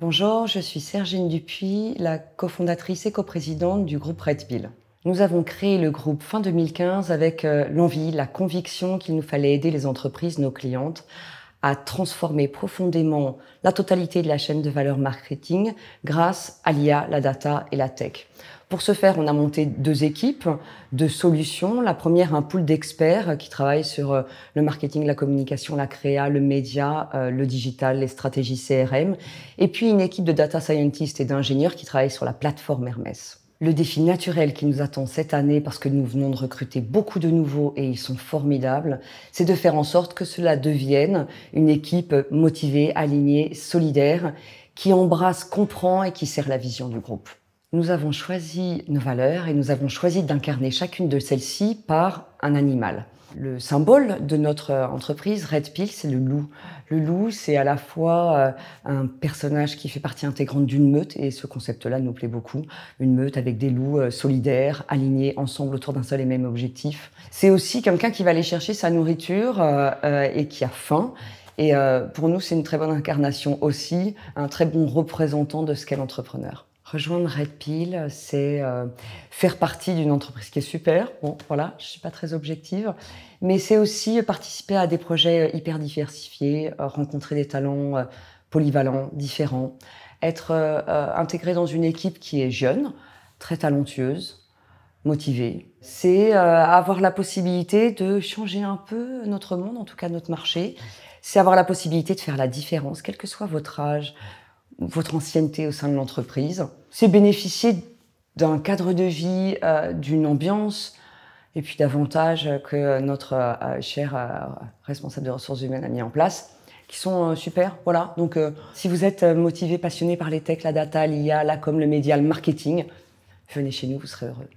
Bonjour, je suis Sergine Dupuis, la cofondatrice et coprésidente du groupe Red Nous avons créé le groupe fin 2015 avec euh, l'envie, la conviction qu'il nous fallait aider les entreprises, nos clientes, à transformer profondément la totalité de la chaîne de valeur marketing grâce à l'IA, la data et la tech. Pour ce faire, on a monté deux équipes de solutions. La première, un pool d'experts qui travaille sur euh, le marketing, la communication, la créa, le média, euh, le digital, les stratégies CRM. Et puis une équipe de data scientists et d'ingénieurs qui travaillent sur la plateforme Hermès le défi naturel qui nous attend cette année, parce que nous venons de recruter beaucoup de nouveaux et ils sont formidables, c'est de faire en sorte que cela devienne une équipe motivée, alignée, solidaire, qui embrasse, comprend et qui sert la vision du groupe. Nous avons choisi nos valeurs et nous avons choisi d'incarner chacune de celles-ci par un animal le symbole de notre entreprise, Red Pill, c'est le loup. Le loup, c'est à la fois euh, un personnage qui fait partie intégrante d'une meute, et ce concept-là nous plaît beaucoup. Une meute avec des loups euh, solidaires, alignés ensemble autour d'un seul et même objectif. C'est aussi quelqu'un qui va aller chercher sa nourriture euh, et qui a faim. Et pour nous, c'est une très bonne incarnation aussi, un très bon représentant de ce qu'est l'entrepreneur. Rejoindre Red Pill, c'est euh, faire partie d'une entreprise qui est super. Bon, voilà, je ne suis pas très objective, mais c'est aussi participer à des projets euh, hyper diversifiés, euh, rencontrer des talents polyvalents, différents, être intégré dans une équipe qui est jeune, très talentueuse, motivée. C'est avoir la possibilité de changer un peu notre monde, en tout cas notre marché. C'est avoir la possibilité de faire la différence, quel que soit votre âge, votre ancienneté au sein de l'entreprise. C'est bénéficier d'un cadre de vie, euh, d'une ambiance, et puis d'avantages que notre euh, cher euh, responsable des ressources humaines a mis en place, qui sont super. Voilà. Donc, si vous êtes motivé, passionné par les techs, la data, l'IA, la com, le média, le marketing, venez chez nous, vous serez heureux.